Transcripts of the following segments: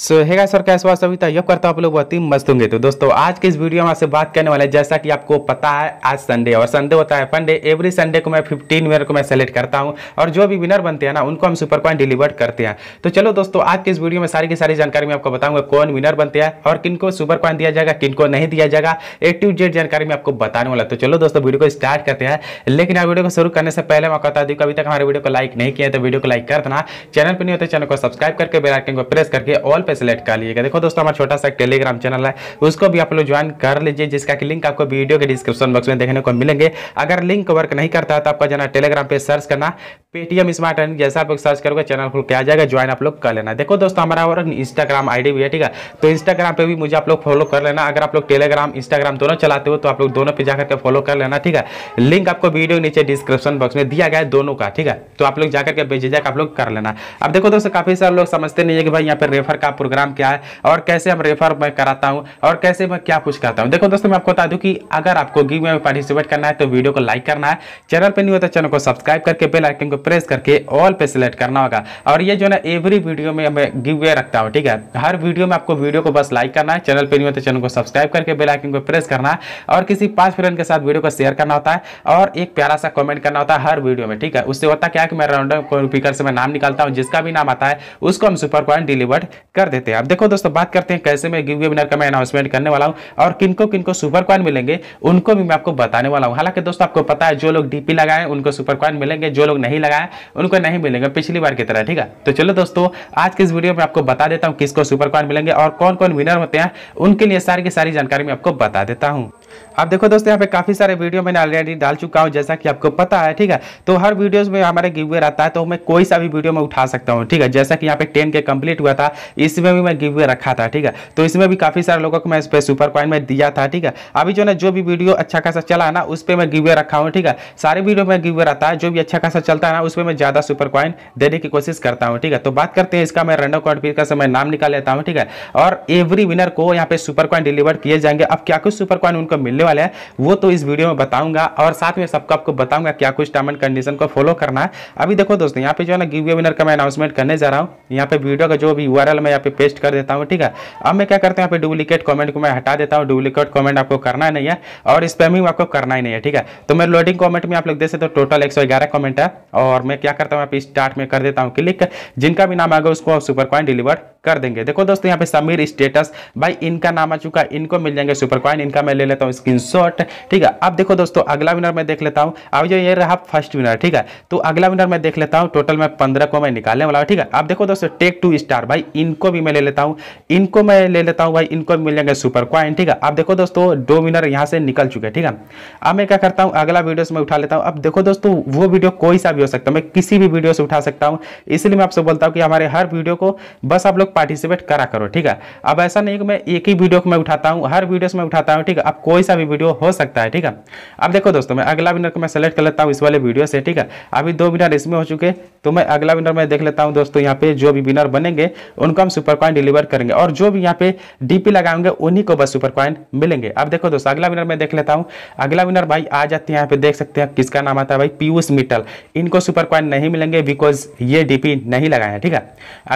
सो हैगा सर और कैसे हुआ सभी तैयब तो करता आप लोग बहुत ही मस्त होंगे तो दोस्तों आज के इस वीडियो में आपसे बात करने वाले हैं जैसा कि आपको पता है आज संडे और संडे होता है फंडे एवरी संडे को मैं 15 विनर को मैं सेलेक्ट करता हूं और जो भी विनर बनते हैं ना उनको हम सुपर कॉइन डिलीवर करते हैं तो चलो दोस्तों आज के इस वीडियो में सारी की सारी जानकारी मैं आपको बताऊंगा कौन विनर बनते हैं और किनको सुपर कॉइन दिया जाएगा किन नहीं दिया जाएगा ए टू जेड जानकारी मैं आपको बताने वाला तो चलो दोस्तों वीडियो को स्टार्ट करते हैं लेकिन आप वीडियो को शुरू करने से पहले मैं बता दूँ अभी तक हमारे वीडियो को लाइक नहीं किया तो वीडियो को लाइक कर देना चैनल पर नहीं होता तो चैनल को सब्सक्राइब करके बेलाइकन को प्रेस करके ऑल पे सिलेक्ट कर लीजिएगा देखो दोस्तों हमारा छोटा सा टेलीग्राम चैनल है उसको भी आप लोग ज्वाइन कर लीजिए जिसका कि लिंक आपको वीडियो के डिस्क्रिप्शन बॉक्स में देखने को मिलेंगे अगर लिंक वर्क नहीं करता है तो आपका जाना टेलीग्राम पे सर्च करना पेटीएम स्मार्ट एंड जैसा आप लोग सर्च करोगे चैनल खुल के आ जाएगा ज्वाइन आप लोग कर लेना देखो दोस्तों हमारा और इंस्टाग्राम आईडी भी है ठीक है तो इंस्टाग्राम पे भी मुझे आप लोग फॉलो कर लेना अगर आप लोग टेलीग्राम इंस्टाग्राम दोनों चलाते हो तो आप लोग दोनों पे जाकर के फॉलो कर लेना ठीक है लिंक आपको वीडियो नीचे डिस्क्रिप्शन बॉक्स में दिया गया है दोनों का ठीक है तो आप लोग जाकर के जाकर आप लोग कर लेना अब देखो दोस्तों काफी सारे लोग समझते नहीं है कि भाई यहाँ पर रेफर का प्रोग्राम क्या है और कैसे हम रेफर मैं कराता हूँ और कैसे मैं क्या कुछ करता हूँ देखो दोस्तों मैं आपको बता दूँ कि अगर आपको गिव में पार्टिसिपेट करना है तो वीडियो को लाइक करना है चैनल पर नहीं होता चैनल को सब्सक्राइब करके बेल आइकन को प्रेस करके ऑल पे सिलेक्ट करना होगा और ये जो ना एवरी वीडियो में मैं गिव वे रखता हूँ ठीक है हर वीडियो में आपको वीडियो को बस लाइक करना है चैनल पर नहीं होता चैनल को सब्सक्राइब करके बेलाइकन को प्रेस करना है और किसी पाँच फ्रेंड के साथ वीडियो को शेयर करना होता है और एक प्यारा सा कमेंट करना होता है हर वीडियो में ठीक है उससे होता क्या है कि मैं राउंड पिकर से मैं नाम निकालता हूँ जिसका भी नाम आता है उसको हम सुपर पॉइंट डिलीवर्ड कर देते हैं अब देखो दोस्तों बात करते हैं कैसे मैं गिव वेबिनार का मैं अनाउंसमेंट करने वाला हूँ और किनको किनको सुपर क्वाइन मिलेंगे उनको भी मैं आपको बताने वाला हूँ हालांकि दोस्तों आपको पता है जो लोग डीपी लगाए उनको सुपर क्वाइन मिलेंगे जो लोग नहीं लगाए उनको नहीं मिलेंगे पिछली बार की तरह ठीक है तो चलो दोस्तों आज के इस वीडियो में आपको बता देता हूँ किसको सुपर क्वाइन मिलेंगे और कौन कौन विनर होते हैं उनके लिए सारी की सारी जानकारी मैं आपको बता देता हूँ आप देखो दोस्तों यहाँ पे काफ़ी सारे वीडियो मैंने ऑलरेडी डाल चुका हूँ जैसा कि आपको पता है ठीक है तो हर वीडियो में हमारे गिवे रहता है तो मैं कोई सा भी वीडियो में उठा सकता हूँ ठीक है जैसा कि यहाँ पे टेन के कम्प्लीट हुआ था इसमें भी मैं गिवे रखा था ठीक है तो इसमें भी काफ़ी सारे लोगों को मैं इस पर सुपर कॉइन में दिया था ठीक है अभी जो ना जो भी वीडियो अच्छा खासा चला ना उस पर मैं गिवे रखा हूँ ठीक है सारे वीडियो में गिवे रहता है जो भी अच्छा खासा चलता है ना उस पर मैं ज़्यादा सुपर कॉइन देने की कोशिश करता हूँ ठीक है तो बात करते हैं इसका मैं रंडो कॉर्ड का समय नाम निकाल लेता हूँ ठीक है और एवरी विनर को यहाँ पे सुपर कॉइन डिलीवर किए जाएंगे अब क्या कुछ सुपर कॉइन उनको मिलने वाले हैं वो तो इस वीडियो में बताऊंगा और साथ में सबको आपको बताऊंगा क्या कुछ टर्म एंड कंडीशन को फॉलो करना है अभी देखो दोस्तों यहाँ पे जो है ना गिव विनर का मैं अनाउंसमेंट करने जा रहा हूँ यहाँ पे वीडियो का जो भी यू मैं यहाँ पे पेस्ट कर देता हूँ ठीक है अब मैं क्या करता हूँ यहाँ पे डुप्लीकेट कॉमेंट को मैं हटा देता हूँ डुप्लीकेट कॉमेंट आपको करना नहीं है और स्पैमिंग आपको करना ही नहीं है ठीक है तो मैं लोडिंग कॉमेंट में आप लोग देख सकते हो टोटल एक कॉमेंट है और मैं क्या करता हूँ यहाँ पे स्टार्ट में कर देता हूँ क्लिक जिनका भी नाम आएगा उसको सुपर पॉइंट डिलीवर कर देंगे देखो दोस्तों यहाँ पे समीर स्टेटस भाई इनका नाम आ चुका है इनको मिल जाएंगे सुपर कॉइन इनका मैं ले लेता हूँ स्क्रीन ठीक है अब देखो दोस्तों अगला विनर मैं देख लेता हूँ अब जो ये रहा फर्स्ट विनर ठीक है तो अगला विनर मैं देख लेता हूँ टोटल मैं पंद्रह को मैं निकालने वाला हूँ ठीक है अब देखो दोस्तों टेक टू स्टार भाई इनको भी मैं ले लेता हूँ इनको मैं ले लेता हूँ भाई इनको भी मिल जाएंगे सुपर कॉइन ठीक है अब देखो दोस्तों दो विनर यहाँ से निकल चुके ठीक है अब मैं क्या करता हूँ अगला वीडियो मैं उठा लेता हूँ अब देखो दोस्तों वो वीडियो कोई सा भी हो सकता है मैं किसी भी वीडियो से उठा सकता हूँ इसलिए मैं आपसे बोलता हूँ कि हमारे हर वीडियो को बस आप लोग पार्टिसिपेट करा करो ठीक है अब ऐसा नहीं कि मैं एक ही वीडियो को मैं उठाता हूँ हर वीडियो में उठाता हूँ ठीक है अब कोई सा भी वीडियो हो सकता है ठीक है अब देखो दोस्तों मैं अगला विनर को मैं सेलेक्ट कर लेता हूँ इस वाले वीडियो से ठीक है अभी दो विनर इसमें हो चुके तो मैं अगला विनर मैं देख लेता हूँ दोस्तों यहाँ पे जो भी विनर बनेंगे उनको हम सुपर कॉइन डिलीवर करेंगे और जो भी यहाँ पे डीपी लगाएंगे उन्हीं को बस सुपर कॉइन मिलेंगे अब देखो दोस्तों अगला विनर मैं देख लेता हूँ अगला विनर भाई आ जाते हैं यहाँ पे देख सकते हैं किसका नाम आता है भाई पीयूष मिट्टल इनको सुपर कॉइन नहीं मिलेंगे बिकॉज ये डीपी नहीं लगाए हैं ठीक है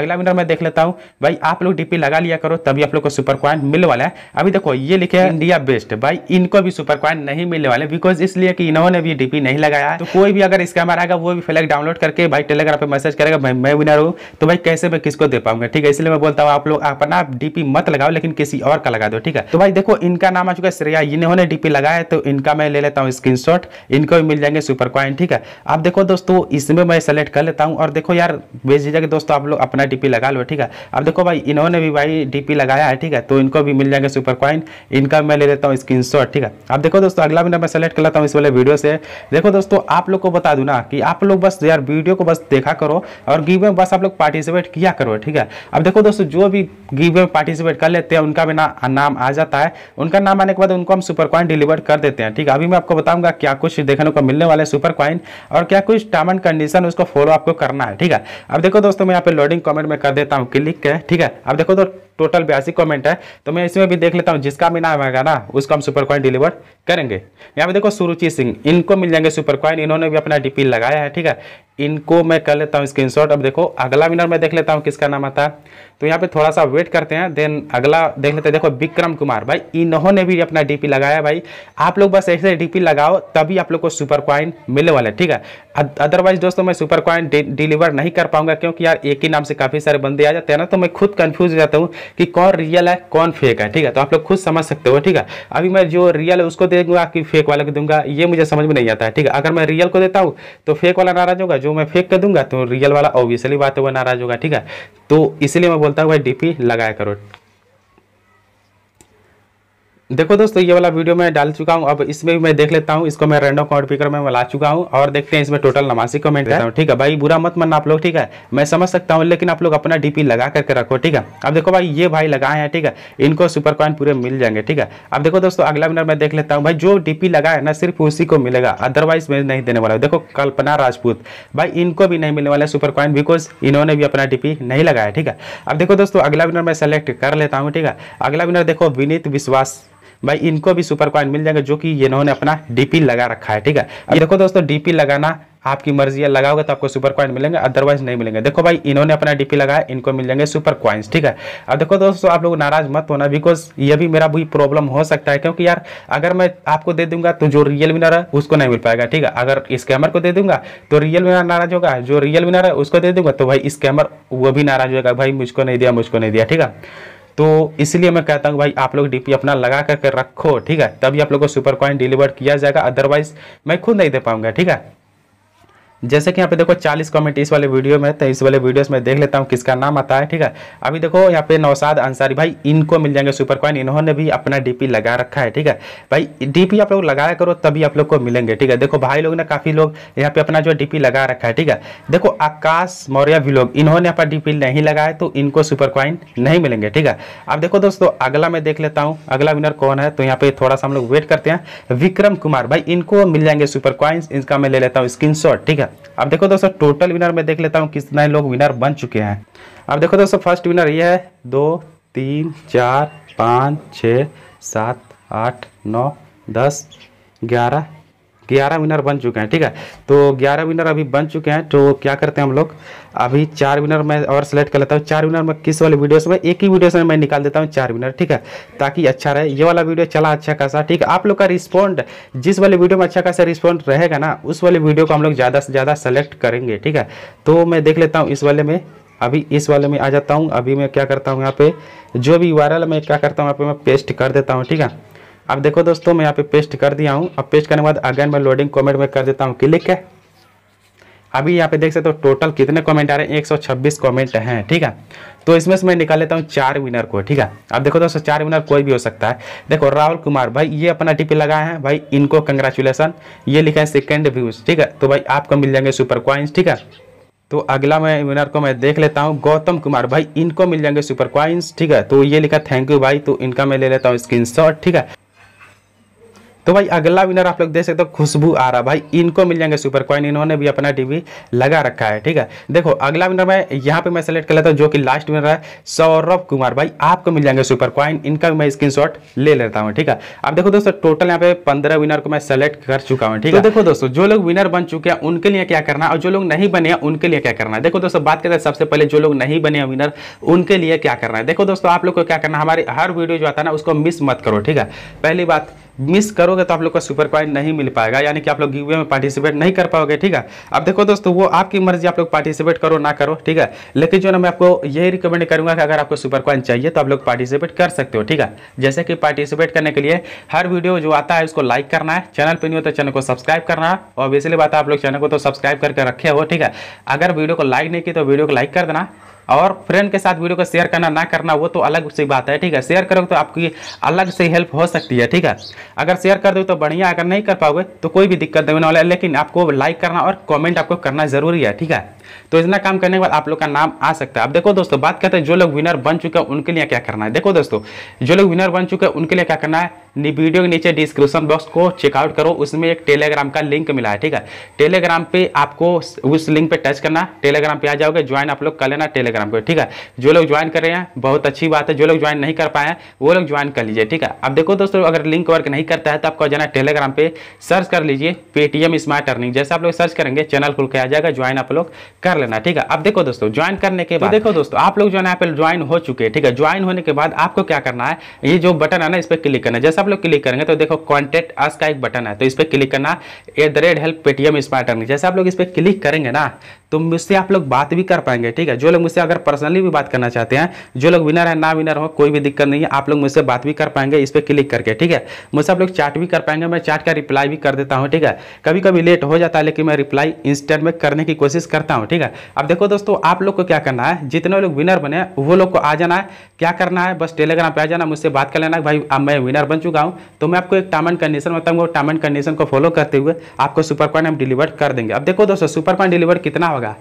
अगला विनर मैं देख लेता हूँ भाई आप लोग डीपी लगा लिया करो तभी आप लोग को सुपर क्वाइन मिलने वाला है अभी देखो ये लिखे है इंडिया बेस्ट भाई इनको भी सुपर क्वाइन नहीं मिलने वाले बिकॉज इसलिए कि इन्होंने भी डीपी नहीं लगाया तो कोई भी अगर स्कैमर आएगा वो भी फ्लैग डाउनलोड करके भाई टेलीग्राम पर मैसेज करेगा भाई मैं विनर हूँ तो भाई कैसे मैं किसको दे पाऊंगा ठीक है इसलिए मैं बोलता हूँ आप लोग अपना डीपी मत लगाओ लेकिन किसी और का लगा दो ठीक है तो भाई देखो इनका नाम आ चुका है श्रेया इन्होंने डीपी लगाया तो इनका मैं ले लेता हूँ स्क्रीन इनको भी मिल जाएंगे सुपर क्वाइन ठीक है आप देखो दोस्तों इसमें मैं सेलेक्ट कर लेता हूँ और देखो यार भेज दीजिएगा दोस्तों आप लोग अपना डीपी लगा लो ठीक है अब देखो भाई इन्होंने भी भाई डी लगाया है ठीक है तो इनको भी मिल जाएंगे सुपर कॉइन इनका मैं ले लेता हूँ स्क्रीन ठीक है अब देखो दोस्तों अगला मिनट मैं सेलेक्ट कर लेता हूँ इस वाले वीडियो से देखो दोस्तों आप लोग को बता दूँ ना कि आप लोग बस यार वीडियो को बस देखा करो और गिव में बस आप लोग पार्टिसिपेट किया करो ठीक है अब देखो दोस्तों जो भी गिव में पार्टिसिपेट कर लेते हैं उनका भी ना, नाम आ जाता है उनका नाम आने के बाद उनको हम सुपर कॉइन डिलीवर कर देते हैं ठीक है अभी मैं आपको बताऊंगा क्या कुछ देखने को मिलने वाले सुपर कॉइन और क्या कुछ टर्म एंड कंडीशन उसको फॉलो आपको करना है ठीक है अब देखो दोस्तों मैं यहाँ पे लोडिंग कॉमेंट में कर देता हूँ क्लिक क्लिक है ठीक है अब देखो तो टोटल बयासी कमेंट है तो मैं इसमें भी देख लेता हूँ जिसका भी नाम आएगा ना उसको हम सुपर कॉइन डिलीवर करेंगे यहाँ पे देखो सुरुचि सिंह इनको मिल जाएंगे सुपर कॉइन इन्होंने भी अपना डीपी लगाया है ठीक है इनको मैं कर लेता हूँ स्क्रीन अब देखो अगला विनर मैं देख लेता हूँ किसका नाम आता है तो यहाँ पे थोड़ा सा वेट करते हैं देन अगला देख लेते हैं देखो विक्रम कुमार भाई इन्होंने भी अपना डीपी लगाया भाई आप लोग बस ऐसे डीपी लगाओ तभी आप लोग को सुपर क्वाइन मिलने वाला है ठीक है अदरवाइज दोस्तों मैं सुपर क्वाइन डिलीवर नहीं कर पाऊंगा क्योंकि यार एक ही नाम से काफ़ी सारे बंदे आ जाते हैं ना तो मैं खुद कन्फ्यूज हो जाता हूँ कि कौन रियल है कौन फेक है ठीक है तो आप लोग खुद समझ सकते हो ठीक है अभी मैं जो रियल है उसको दे दूंगा कि फेक वाले को दूंगा ये मुझे समझ में नहीं आता है ठीक है अगर मैं रियल को देता हूँ तो फेक वाला नाराज होगा जो मैं फेक कर दूंगा तो रियल वाला ऑब्वियसली बात होगा नाराज़ होगा ठीक है तो इसलिए मैं बोलता हूँ भाई डीपी लगाया करो देखो दोस्तों ये वाला वीडियो मैं डाल चुका हूँ अब इसमें भी मैं देख लेता हूँ इसको मैं रेंडो काउंट पिकर में ला चुका हूँ और देखते हैं इसमें टोटल नमासी कमेंट देता हूँ ठीक है भाई बुरा मत मानना आप लोग ठीक है मैं समझ सकता हूँ लेकिन आप लोग अपना डीपी लगा करके रखो ठीक है अब देखो भाई ये भाई लगाए हैं ठीक है इनको सुपर कॉइन पूरे मिल जाएंगे ठीक है अब देखो दोस्तों अगला विनर मैं देख लेता हूँ भाई जो डीपी लगा है ना सिर्फ उसी को मिलेगा अदरवाइज मैं नहीं देने वाला देखो कल्पना राजपूत भाई इनको भी नहीं मिलने वाला सुपर कॉइन बिकॉज इन्होंने भी अपना डीपी नहीं लगाया ठीक है अब देखो दोस्तों अगला विनर मैं सेलेक्ट कर लेता हूँ ठीक है अगला विनर देखो विनीत विश्वास भाई इनको भी सुपर कॉइन मिल जाएगा जो कि इन्होंने अपना डीपी लगा रखा है ठीक है ये देखो दोस्तों डीपी लगाना आपकी मर्जी है लगाओगे तो आपको सुपर कॉइन मिलेंगे अदरवाइज नहीं मिलेंगे देखो भाई इन्होंने अपना डीपी लगाया इनको मिल जाएंगे सुपर कॉइन्स ठीक है अब देखो दोस्तों आप लोग नाराज मत होना बिकॉज ये भी मेरा भी प्रॉब्लम हो सकता है क्योंकि यार अगर मैं आपको दे दूंगा तो जो रियल विनर है उसको नहीं मिल पाएगा ठीक है अगर स्कैमर को दे दूंगा तो रियल विनर नाराज होगा जो रियल विनर है उसको दे दूंगा तो भाई स्कैमर वो भी नाराज होगा भाई मुझको नहीं दिया मुझको नहीं दिया ठीक है तो इसलिए मैं कहता हूँ भाई आप लोग डीपी अपना लगा करके रखो ठीक है तभी आप लोग को सुपर कॉइन डिलीवर किया जाएगा अदरवाइज मैं खुद नहीं दे पाऊंगा ठीक है जैसे कि यहाँ पे देखो 40 कमेंट इस वाले वीडियो में तो इस वाले वीडियोस में देख लेता हूँ किसका नाम आता है ठीक है अभी देखो यहाँ पे नौसाद अंसारी भाई इनको मिल जाएंगे सुपर क्वाइन इन्होंने भी अपना डीपी लगा रखा है ठीक है भाई डीपी आप लोग लगाया करो तभी आप लोग को मिलेंगे ठीक है देखो भाई लोग ने काफ़ी लोग यहाँ पे अपना जो डीपी लगा रखा है ठीक है देखो आकाश मौर्य भी लोग इन्होंने यहाँ पर डी नहीं लगाया तो इनको सुपर क्वाइन नहीं मिलेंगे ठीक है अब देखो दोस्तों अगला मैं देख लेता हूँ अगला विनर कौन है तो यहाँ पे थोड़ा सा हम लोग वेट करते हैं विक्रम कुमार भाई इनको मिल जाएंगे सुपर क्वाइंस इनका मैं ले लेता हूँ स्क्रीन ठीक है अब देखो दोस्तों टोटल विनर मैं देख लेता हूँ कितने लोग विनर बन चुके हैं अब देखो दोस्तों फर्स्ट विनर ये है दो तीन चार पाँच छ सात आठ नौ दस ग्यारह ग्यारह विनर बन चुके हैं ठीक है तो ग्यारह विनर अभी बन चुके हैं तो क्या करते हैं हम लोग अभी चार विनर मैं और सेलेक्ट कर लेता हूँ चार विनर मैं किस वाले वीडियोस में एक ही वीडियोस में मैं निकाल देता हूँ चार विनर ठीक है ताकि अच्छा रहे ये वाला वीडियो चला अच्छा खासा ठीक है आप लोग का रिस्पॉन्ड जिस वाले वीडियो में अच्छा खासा रिस्पॉन्ड रहेगा ना उस वाले वीडियो को हम लोग ज़्यादा से ज़्यादा सेलेक्ट करेंगे ठीक है तो मैं देख लेता हूँ इस वाले में अभी इस वाले में आ जाता हूँ अभी मैं क्या करता हूँ यहाँ पे जो भी वायरल मैं क्या करता हूँ यहाँ पे मैं पेस्ट कर देता हूँ ठीक है अब देखो दोस्तों मैं यहाँ पे पेस्ट कर दिया हूँ अब पेस्ट करने के बाद अगेन मैं लोडिंग कमेंट में कर देता हूँ क्लिक है अभी यहाँ पे देख सकते हो तो टोटल कितने कमेंट आ रहे हैं छब्बीस कमेंट हैं ठीक है तो इसमें से मैं निकाल लेता हूँ चार विनर को ठीक है अब देखो दोस्तों चार विनर कोई भी हो सकता है देखो राहुल कुमार भाई ये अपना टिपी लगाए हैं भाई इनको कंग्रेचुलेसन ये लिखा है सेकेंड व्यूज ठीक है तो भाई आपको मिल जाएंगे सुपर क्वाइंस ठीक है तो अगला मैं विनर को मैं देख लेता हूँ गौतम कुमार भाई इनको मिल जाएंगे सुपर क्वाइंस ठीक है तो ये लिखा थैंक यू भाई तो इनका मैं ले लेता हूँ स्क्रीन ठीक है तो भाई अगला विनर आप लोग देख सकते हो खुशबू आ रहा भाई इनको मिल जाएंगे सुपर कॉइन इन्होंने भी अपना टीवी लगा रखा है ठीक है देखो अगला विनर मैं यहाँ पे मैं सेलेक्ट कर लेता हूँ जो कि लास्ट विनर है सौरभ कुमार भाई आपको मिल जाएंगे सुपर कॉइन इनका भी मैं स्क्रीन ले लेता हूँ ठीक है अब देखो दोस्तों टोटल यहाँ पे पंद्रह विनर को मैं सेलेक्ट कर चुका हूँ ठीक तो है तो देखो दोस्तों जो लोग विनर बन चुके हैं उनके लिए क्या करना है और जो लोग नहीं बने हैं उनके लिए क्या करना है देखो दोस्तों बात करते हैं सबसे पहले जो लोग नहीं बने विनर उनके लिए क्या करना है देखो दोस्तों आप लोग को क्या करना है हमारे हर वीडियो जो आता है ना उसको मिस मत करो ठीक है पहली बात मिस करोगे तो आप लोग का सुपर क्वाइन नहीं मिल पाएगा यानी कि आप लोग गिवे में पार्टिसिपेट नहीं कर पाओगे ठीक है अब देखो दोस्तों वो आपकी मर्जी आप लोग पार्टिसिपेट करो ना करो ठीक है लेकिन जो ना मैं आपको यही रिकमेंड करूंगा कि अगर आपको सुपर क्वाइन चाहिए तो आप लोग पार्टिसिपेट कर सकते हो ठीक है जैसे कि पार्टिसिपेट करने के लिए हर वीडियो जो आता है उसको लाइक करना है चैनल पर नहीं हो तो चैनल को सब्सक्राइब करना है और इसलिए बात आप लोग चैनल को तो सब्सक्राइब करके रखे हो ठीक है अगर वीडियो को लाइक नहीं की तो वीडियो को लाइक कर देना और फ्रेंड के साथ वीडियो को शेयर करना ना करना वो तो अलग सी बात है ठीक है शेयर करोगे तो आपकी अलग से हेल्प हो सकती है ठीक है अगर शेयर कर दो तो बढ़िया अगर नहीं कर पाओगे तो कोई भी दिक्कत देने वाला है लेकिन आपको लाइक करना और कॉमेंट आपको करना ज़रूरी है ठीक है तो इतना काम करने के बाद आप लोग का नाम आ सकता है अब देखो दोस्तों बात करते हैं जो लोग विनर बन चुके हैं उनके लिए क्या करना है देखो दोस्तों जो लोग विनर बन चुके हैं उनके लिए क्या करना है वीडियो के नीचे डिस्क्रिप्शन बॉक्स को चेकआउट करो उसमें एक टेलीग्राम का लिंक मिला है ठीक है टेलीग्राम पर आपको उस लिंक पर टच करना टेलीग्राम पर आ जाओगे ज्वाइन आप लोग कर लेना टेलीग्राम पर ठीक है जो लोग ज्वाइन कर रहे हैं बहुत अच्छी बात है जो लोग ज्वाइन नहीं कर पाए हैं वो लोग ज्वाइन कर लीजिए ठीक है अब देखो दोस्तों अगर लिंक वर्क नहीं करता है तो आपको जाना टेलीग्राम पर सर्च कर लीजिए पेटीएम स्मार्ट अर्निंग जैसे आप लोग सर्च करेंगे चैनल खुल के आ जाएगा ज्वाइन आप लोग कर लेना ठीक है अब देखो दोस्तों ज्वाइन करने के तो बाद तो देखो दोस्तों आप लोग जो है पे ज्वाइन हो चुके हैं ठीक है ज्वाइन होने के बाद आपको क्या करना है ये जो बटन है ना इस पर क्लिक करना है जैसे आप लोग क्लिक करेंगे तो देखो कॉन्टेक्ट अस का एक बटन है तो इस पर क्लिक करना at the rate help Paytm smart जैसे आप लोग इस पर क्लिक करेंगे ना तो मुझसे आप लोग बात भी कर पाएंगे ठीक है जो लोग मुझसे अगर पर्सनली भी बात करना चाहते हैं जो लोग विनर है ना विनर हो कोई भी दिक्कत नहीं है आप लोग मुझसे बात भी कर पाएंगे इस पर क्लिक करके ठीक है मुझसे आप लोग चैट भी कर पाएंगे मैं चैट का रिप्लाई भी कर देता हूँ ठीक है कभी कभी लेट हो जाता है लेकिन मैं रिप्लाई इंस्टेंट में करने की कोशिश करता हूँ ठीक है अब देखो दोस्तों आप लोग को क्या करना है जितने लोग विनर बने वो लोग को आ जाना है क्या करना है बस टेलीग्राम पर आ जाना मुझसे बात कर लेना भाई अब मैं विनर बन चुका हूँ तो मैं आपको एक टर्म एंड कंडीशन बताऊँगा टर्म एंड कंडीशन को फॉलो करते हुए आपको सुपर पॉइंट हम डिलीवर कर देंगे अब देखो दोस्तों सुपर पॉइंट डिलीवर कितना होगा Saga.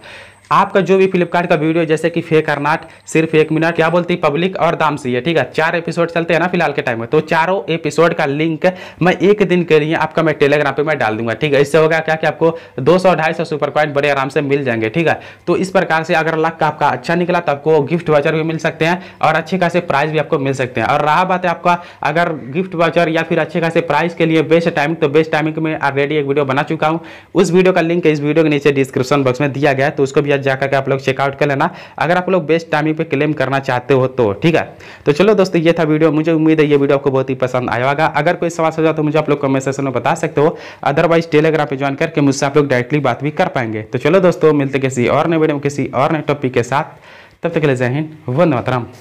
आपका जो भी फ्लिपकार्ट का वीडियो जैसे कि फेक अर्नाट सिर्फ एक मिनट क्या बोलती है पब्लिक और दाम से है ठीक है चार एपिसोड चलते हैं ना फिलहाल के टाइम में तो चारों एपिसोड का लिंक मैं एक दिन के लिए आपका मैं टेलीग्राम पर मैं डाल दूंगा ठीक है इससे होगा क्या कि आपको दो सौ ढाई सौ सुपर पॉइंट बड़े आराम से मिल जाएंगे ठीक है तो इस प्रकार से अगर लक आपका अच्छा निकला तो आपको गिफ्ट वाचर भी मिल सकते हैं और अच्छे खासे प्राइस भी आपको मिल सकते हैं और रहा बात है आपका अगर गिफ्ट वाचर या फिर अच्छे खासे प्राइज के लिए बेस्ट टाइमिंग तो बेस्ट टाइमिंग में ऑलरेडी एक वीडियो बना चुका हूँ उस वीडियो का लिंक इस वीडियो के नीचे डिस्क्रिप्शन बॉक्स में दिया गया है तो उसको भी वेबसाइट जाकर के आप लोग चेकआउट कर लेना अगर आप लोग बेस्ट टाइमिंग पे क्लेम करना चाहते हो तो ठीक है तो चलो दोस्तों ये था वीडियो मुझे उम्मीद है ये वीडियो आपको बहुत ही पसंद आया होगा अगर कोई सवाल हो तो मुझे आप लोग कमेंट सेक्शन में बता सकते हो अदरवाइज टेलीग्राम पर ज्वाइन करके मुझसे आप लोग डायरेक्टली बात भी कर पाएंगे तो चलो दोस्तों मिलते किसी और नए वीडियो में किसी और नए टॉपिक के साथ तब तक के लिए जय हिंद वन मातरम